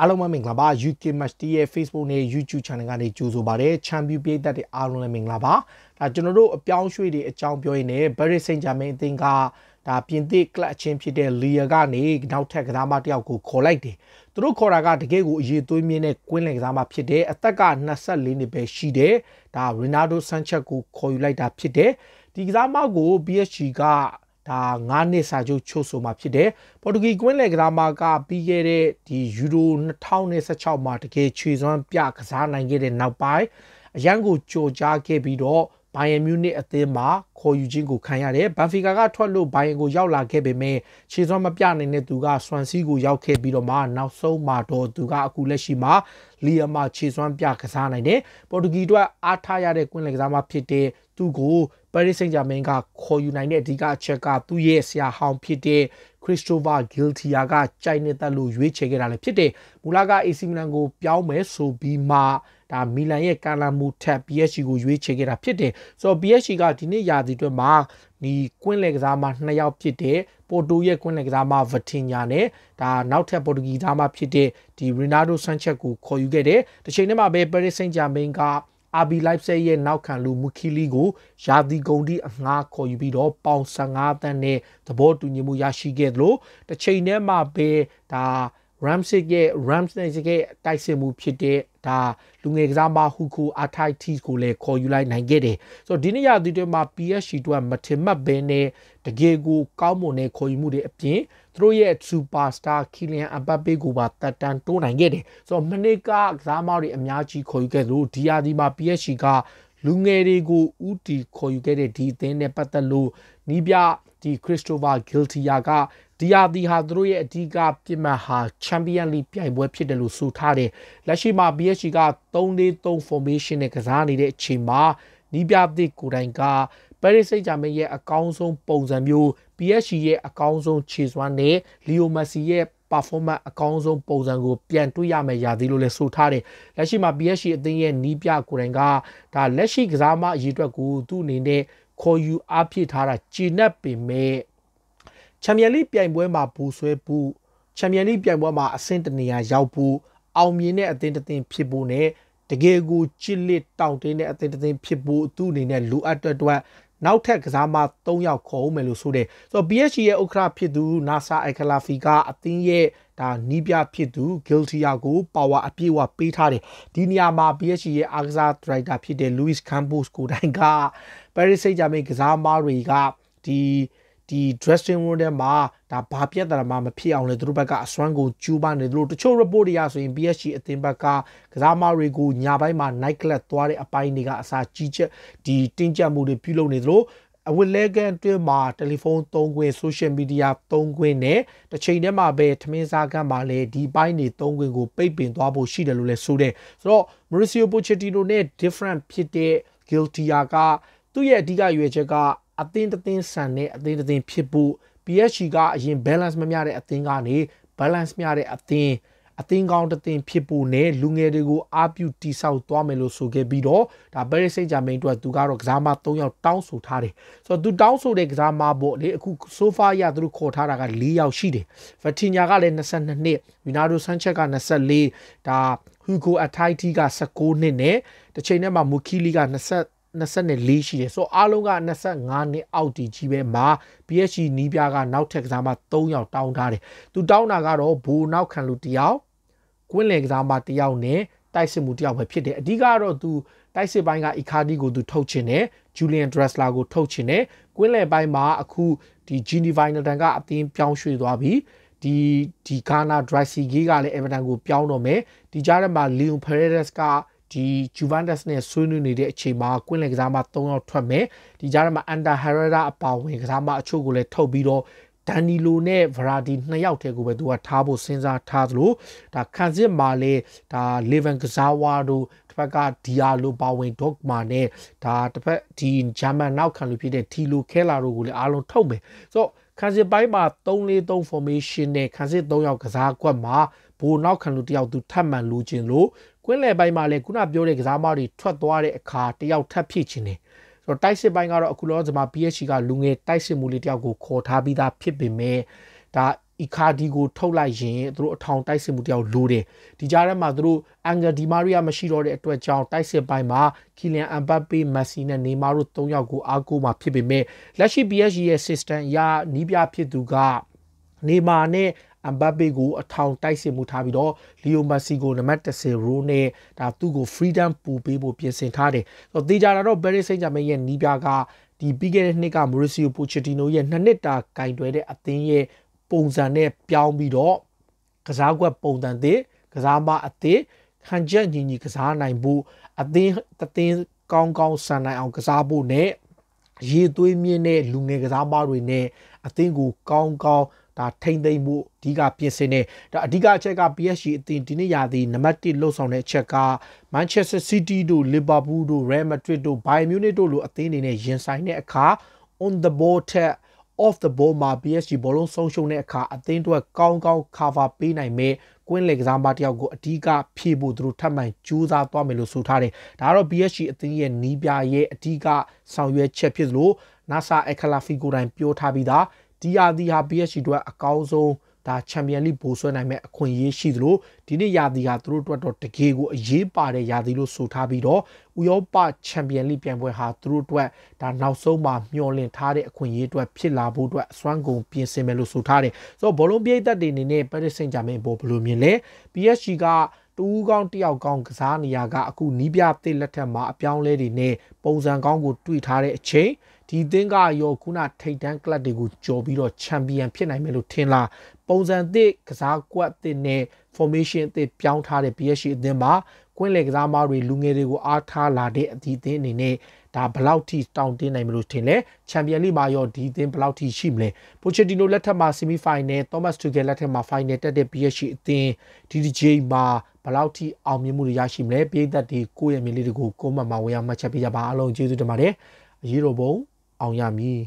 အားလုံးပဲမင်္ဂလာပါ UK Match Day ရဲ့ Facebook နဲ့ YouTube Channel ကနေကြိုဆိုပါရစေ။ Champion ပြည်သက်တွေအားလုံးလည်းမင်္ဂလာပါ။ဒါကျွန်တော်တို့အပြောင်းရွှေ့တွေအကြောင်းပြောရင်းနဲ့ Paris Saint-Germain အသင်းကဒါပြင်သစ်ကလပ်အချင်းဖြစ်တဲ့ Lille ကနေနောက်ထပ်ကစားမတစ်ယောက်ကိုခေါ်လိုက်တယ်။သူတို့ခေါ်တာကတကယ့်ကိုအရေးသွေးမြင့်တဲ့ကွင်းလယ်ကစားမဖြစ်တယ်။အသက်က24နှစ်ပဲရှိတယ်။ဒါ Ronaldo Sanchez ကိုခေါ်ယူလိုက်တာဖြစ်တယ်။ဒီကစားမကို PSG ကဒါ9နှစ်စာချုပ်ချုပ်ဆိုမှာဖြစ်တယ်ပေါ်တူဂီကွင်းလယ်ကစားမကပြီးခဲ့တဲ့ဒီယူရို2016မှာတကယ်ခြေစွမ်းပြကစားနိုင်ခဲ့တဲ့နောက်ပိုင်းအရန်ကိုကြော်ကြားခဲ့ပြီးတော့ဘိုင်ယန်မြူနစ်အသင်းမှာခေါ်ယူခြင်းကိုခံရတယ်ဘန်ဖီကာကထွက်လို့ဘိုင်ယန်ကိုရောက်လာခဲ့ပေမဲ့ခြေစွမ်းမပြနိုင်တဲ့သူကဆွမ်စီကိုရောက်ခဲ့ပြီးတော့မှနောက်ဆုံးမှာတော့သူကအခုလက်ရှိမှာလီယာမှာခြေစွမ်းပြကစားနိုင်တယ်ပေါ်တူဂီတို့အားထားရတဲ့ကွင်းလယ်ကစားမဖြစ်တဲ့သူကို Paris Saint-Germain ကခေါ်ယူနိုင်တဲ့အဓိကအချက်ကသူ့ရဲ့ဆရာဟောင်းဖြစ်တဲ့ Christopher Giltia ကကြိုက်နေတတ်လို့ရွေးချယ်ခဲ့တာလည်းဖြစ်တယ်။မူလက AC Milan ကိုပြောင်းမယ်ဆိုပြီးမှဒါမီလန်ရဲ့ကာလာမူထက် PSG ကိုရွေးချယ်ခဲ့တာဖြစ်တယ်။ဆိုတော့ PSG ကဒီနေ့ရာသီအတွက်မှာဒီကွင်းလယ်ကစားမနှစ်ယောက်ဖြစ်တဲ့ပိုတိုရဲ့ကွင်းလယ်ကစားမဗတင်ညာနဲ့ဒါနောက်ထပ်ပေါ်တူဂီသားမဖြစ်တဲ့ဒီရီနာဒိုဆန်ချက်ကိုခေါ်ယူခဲ့တယ်။တစ်ချိန်တည်းမှာပဲ Paris Saint-Germain က RB Leipzig ရဲ့နောက်ခံလူမူခီလီကိုယာတီဂုံတီအငှားခေါ်ယူပြီးတော့ပေါင်15သန်းနဲ့သဘောတူညီမှုရရှိခဲ့သလိုတစ်ချိန်တည်းမှာပဲဒါ Ramsey ရဲ့ Ramsey ရဲ့တိုက်စစ်မှုဖြစ်တဲ့ဒါလူငယ်ကစားမဟူခိုအာထိုက်တီကိုလည်းခေါ်ယူလိုက်နိုင်ခဲ့တယ်ဆိုတော့ဒီနေ့ရသီတွင်မှာ PSG တို့ကမထင်မှတ်ဘဲနဲ့တကယ်ကိုကောင်းမွန်တဲ့ခေါ်ယူမှုတွေအပြင်သူတို့ရဲ့ superstar Kylian Mbappe ကိုပါတတ်တန်းတိုးနိုင်ခဲ့တယ်ဆိုတော့မနေ့ကကစားမတွေအများကြီးခေါ်ယူခဲ့လို့ဒီရာသီမှာ PSG ကလူငယ်တွေကိုဥတီခေါ်ယူခဲ့တဲ့ဒီအသင်းနဲ့ပတ်သက်လို့နီးပြဒီ Christopher Giltia ကဒီဟာဒီဟာသူတို့ရဲ့အဓိကပြစ်မှတ်ဟာ Champion League ပြိုင်ပွဲဖြစ်တယ်လို့ဆိုထားတယ်လက်ရှိမှာ PSG က3-3 formation နဲ့ကစားနေတဲ့အချိန်မှာ နီးပြသည့်ကိုယ်တိုင်ကပဲရစ်စိတ်ဂျာမင်ရဲ့အကောင်းဆုံးပုံစံမျိုး PSG ရဲ့အကောင်းဆုံးခြေစွမ်းနဲ့လီယိုမက်ဆီရဲ့ performance အကောင်းဆုံးပုံစံကိုပြန်တွေးရမယ်ရာသီလို့လည်းဆိုထားတယ်။လက်ရှိမှာ PSG အသင်းရဲ့နီးပြကိုယ်တိုင်ကဒါလက်ရှိကစားမအရေးအတွက်ကိုသူ့အနေနဲ့ခေါ်ယူအားဖြစ်ထားတာဂျီနက်ပင်မဲ့ချန်ပီယံလိပြိုင်ပွဲမှာဘူဆွဲဖို့ချန်ပီယံလိပြိုင်ပွဲမှာအဆင့်တနေရာရောက်ဖို့အောင်မြင်တဲ့အသင်းတစ်သင်းဖြစ်ဖို့ ਨੇ တကယ်ကိုချစ်လစ်တောင့်တင်းတဲ့အသင်းတစ်သင်းဖြစ်ဖို့သူ့အနေနဲ့လူအပ်တဲ့အတွက်နောက်ထပ်ကစားမ3ယောက်ခေါ်ဦးမယ်လို့ဆိုတယ်ဆိုတော့ PSG ရဲ့ဥက္ကရာဖြစ်သူ NASA Ekalafi ကအသင်းရဲ့ဒါနီးပြဖြစ်သူ Guiltia ကိုပါဝါအပြည့်အဝပေးထားတယ်ဒီနေရာမှာ PSG ရဲ့အားကစားဒရိုက်တာဖြစ်တဲ့ Luis Campos ကိုတိုင်က Paris Saint-Germain ကစားမတွေကဒီဒီ dressing room ထဲမှာဒါဘာပြဿနာမှမဖြစ်အောင်လေသူတို့ဘက်ကအစွမ်းကိုကျူးပါနေသူတို့တချို့ report တွေရဆိုရင် PSG အသင်းဘက်ကကစားမတွေကိုညာဘက်မှာ night club သွားတဲ့အပိုင်းတွေကအစာကြီးချက်ဒီတင်းကျပ်မှုတွေပြုလုပ်နေသလိုအဝတ်လဲကန်တွင်းမှာတယ်လီဖုန်း၃ခွင်း social media ၃ခွင်းနဲ့တစ်ချိန်တည်းမှာပဲထမင်းစားကမ်းမှာလည်းဒီပိုင်းတွေ၃ခွင်းကိုပိတ်ပင်သွားဖို့ရှိတယ်လို့လည်းဆိုတယ်ဆိုတော့ Mauricio Pochettino နဲ့ different ဖြစ်တဲ့ Guiltia ကသူ့ရဲ့အဓိကရွေးချက်ကအသင်းတသင်းဆန်တဲ့အသင်းတသင်းဖြစ်ဖို့ PSG ကအရင် balance မမျှတဲ့အသင်းကနေ balance မျှတဲ့အသင်းအသင်းကောင်းတသင်းဖြစ်ဖို့နဲ့လူငယ်တွေကိုအားပြုတိဆောက်သွားမယ်လို့ဆိုခဲ့ပြီးတော့ဒါ Paris Saint-Germain အတွက်သူကတော့ကစားမ3ယောက်တောင်းဆိုထားတယ်ဆိုတော့သူတောင်းဆိုတဲ့ကစားမပေါ့လေအခု sofa ရသူတို့ခေါ်ထားတာက4ယောက်ရှိတယ် Vitinha ကလည်း22နှစ် Ronaldo Sanchez က24ဒါ Hugo Atiti က19နှစ်နဲ့တစ်ချိန်တည်းမှာ Mukili က20 24ရှိတယ်ဆိုတော့အားလုံးက25နှစ်အောက်တီကြီးပဲမှာ PSG နီးပြားကနောက်ထပ်ကစားမ3ယောက်တောင်းထားတယ်သူတောင်းတာကတော့ဘိုနောက်ခံလူတယောက်ကွင်းလယ်ကစားမတယောက်နဲ့တိုက်စစ်မှုတယောက်ပဲဖြစ်တယ်အဓိကတော့သူတိုက်စစ်ပိုင်းက Icardi ကိုသူထုတ်ချင်တယ် Julian Draxler ကိုထုတ်ချင်တယ်ကွင်းလယ်ပိုင်းမှာအခုဒီ Gini Wijnaldum ကအတင်းပြောင်းရွှေ့သွားပြီးဒီဒီ Ghana Dry Sea ကလည်း Everton ကိုပြောင်းတော့မယ်ဒီကြားထဲမှာ Leon Paredes ကဒီ Juventus နဲ့ဆွေးနွေးနေတဲ့အချိန်မှာကွင်းလယ်ကစားမ3ယောက်ထွက်မယ်ဒီကြားထဲမှာ Under Herrera အပါဝင်ကစားမအချို့ကိုလည်းထုတ်ပြီးတော့ဒန်နီလိုနဲ့ဗရာဒီနှစ်ယောက်တည်းကိုပဲသူကထားဖို့စဉ်းစားထားသလိုဒါခန်စစ်မာလည်းဒါလေဗန်ကစားဝါတို့တစ်ဖက်ကဒီယာလိုပါဝင်ဒေါ့မာနဲ့ဒါတစ်ဖက်ဒီဂျာမန်နောက်ခံလူဖြစ်တဲ့ထီလိုခဲလာတို့ကိုလည်းအားလုံးထုတ်မယ်ဆိုတော့ခန်းစစ်ပိုင်းမှာ3-3 formation နဲ့ခန်းစစ်3ယောက်ကစားကွက်မှာဘိုနောက်ခံလူတယောက်သူထပ်မံလူချင်းလို့ကွင်းလယ်ပိုင်းမှာလည်းခုနပြောတဲ့ကစားမတွေထွက်သွားတဲ့အခါတယောက်ထပ်ဖြစ်ချင်းတယ်ဆိုတော့တိုက်စစ်ပိုင်းကတော့အခုလောဆယ်မှာ PSG ကလူငယ်တိုက်စစ်မှုလေးတယောက်ကိုခေါ်ထားပြီးသားဖြစ်ပေမဲ့ဒါအီကာဒီကိုထုတ်လိုက်ရင်သူတို့အထောင်တိုက်စစ်မှုတယောက်လိုတယ်ဒီကြားထဲမှာသူတို့အန်ဂယ်ဒီမာရီယာမရှိတော့တဲ့အတွက်ကြောင့်တိုက်စစ်ပိုင်းမှာကီလန်အမ်ဘတ်ပေမက်ဆီနဲ့နေမာတို့၃ယောက်ကိုအားကိုးမှာဖြစ်ပေမဲ့လက်ရှိ PSG ရဲ့ system အရနီးပြဖြစ်သူကနေမာနဲ့အမ်ဘပေကိုအထောင်တိုက်စစ်မှုထားပြီးတော့လီယိုမက်ဆီကိုနံပါတ်10ရိုးနဲ့ဒါသူ့ကို freedom ပူပေးဖို့ပြင်ဆင်ထားတယ်။ဆိုတော့တေချာတာတော့ Paris Saint-Germain ရဲ့နီးပြကဒီပြီးခဲ့တဲ့နှစ်က Mauricio Pochettino ရဲ့နှစ်နှစ်တာကင်တွယ်တဲ့အသင်းရဲ့ပုံစံနဲ့ပြောင်းပြီးတော့ကစားကွက်ပုံစံသစ်ကစားမအသစ်ခံချက်ညီညီကစားနိုင်ဖို့အသင်းတသင်းကောင်းကောင်းဆန်နိုင်အောင်ကစားဖို့နဲ့ရေသွေးမြင့်တဲ့လူငယ်ကစားမတွေနဲ့အသင်းကို ကောင်းကောင်းဒါထိမ့်သိမ့်မှုအဓိကပြင်ဆင်နေဒါအဓိကအချက်က PSG အသင်းဒီနေ့ရာသီနံပါတ်1လှုပ်ဆောင်တဲ့အချက်က Manchester City တို့ Liverpool တို့ Real Madrid တို့ Bayern Munich တို့လိုအသင်းတွေနဲ့ရင်ဆိုင်တဲ့အခါ on the ball ထက် off the ball မှာ PSG ဘောလုံးဆုံးရှုံးတဲ့အခါအသင်းအတွက်ကောင်းကောင်း cover ပေးနိုင်မဲ့ကွင်းလေကစားမတယောက်ကိုအဓိကဖြည့်ဖို့သူတို့ထပ်မံကြိုးစားသွားမယ်လို့ဆိုထားတယ်။ဒါကတော့ PSG အသင်းရဲ့နီးပြရဲ့အဓိကဆောင်ရွက်ချက်ဖြစ်လို့ NASA Eclafi ကိုယ်တိုင်ပြောထားပြီးသားဒီဟာဒီဟာ PSG တို့အကောင်းဆုံးဒါချန်ပီယံလိဘိုးဆွဲနိုင်မဲ့အခွင့်အရေးရှိသလိုဒီနေ့ရာသီကသူတို့အတွက်တော့တကယ်ကိုအရေးပါတဲ့ရာသီလို့ဆိုထားပြီးတော့ဥရောပချန်ပီယံလိပြိုင်ပွဲဟာသူတို့အတွက်ဒါနောက်ဆုံးမှာမျှော်လင့်ထားတဲ့အခွင့်အရေးအတွက်ဖြစ်လာဖို့အတွက်အစွမ်းကုန်ပြင်ဆင်မယ်လို့ဆိုထားတယ်။ဆိုတော့ဘောလုံးပြိုင်သက်တွေအနေနဲ့ Paris Saint-Germain ဘောဘယ်လိုမြင်လဲ PSG ကတူးကောင်းတယောက်ကောင်းကစားနေရကအခုနီးပြတဲ့လက်ထက်မှာအပြောင်းလဲတွေနဲ့ပုံစံကောင်းကိုတွေ့ထားတဲ့အချိန်ဒီသင်းကရောခုနထိတ်တန်းကလပ်တွေကိုကြော်ပြီးတော့ချန်ပီယံဖြစ်နိုင်မယ်လို့ထင်လားပုံစံသစ်ကစားကွက်သစ်နဲ့ formation သစ်ပြောင်းထားတဲ့ BSC အသင်းမှာကွင်းလေကစားမားတွေလူငယ်တွေကိုအားထားလာတဲ့အသီးသင်းအနေနဲ့ဒါဘလောက်ထိတောင့်တင်းနိုင်မလို့ထင်လဲချန်ပီယံလိမာရောဒီသင်းဘလောက်ထိရှိမလဲပိုချက်တီနိုလက်ထက်မှာ semi final သောမတ်တူဂယ်လက်ထက်မှာ final တက်တဲ့ PSG အသင်း DDJ မှာဘလောက်ထိအောင်မြင်မှုတွေရရှိမလဲပြည်သက်တွေကိုယ့်ရဲ့မြင်လေးတွေကိုကိုမမဝင်အောင်မှတ်ချက်ပေးကြပါအားလုံးကျေးဇူးတင်ပါတယ်အရေးတော်ပုံအောင်ရမည်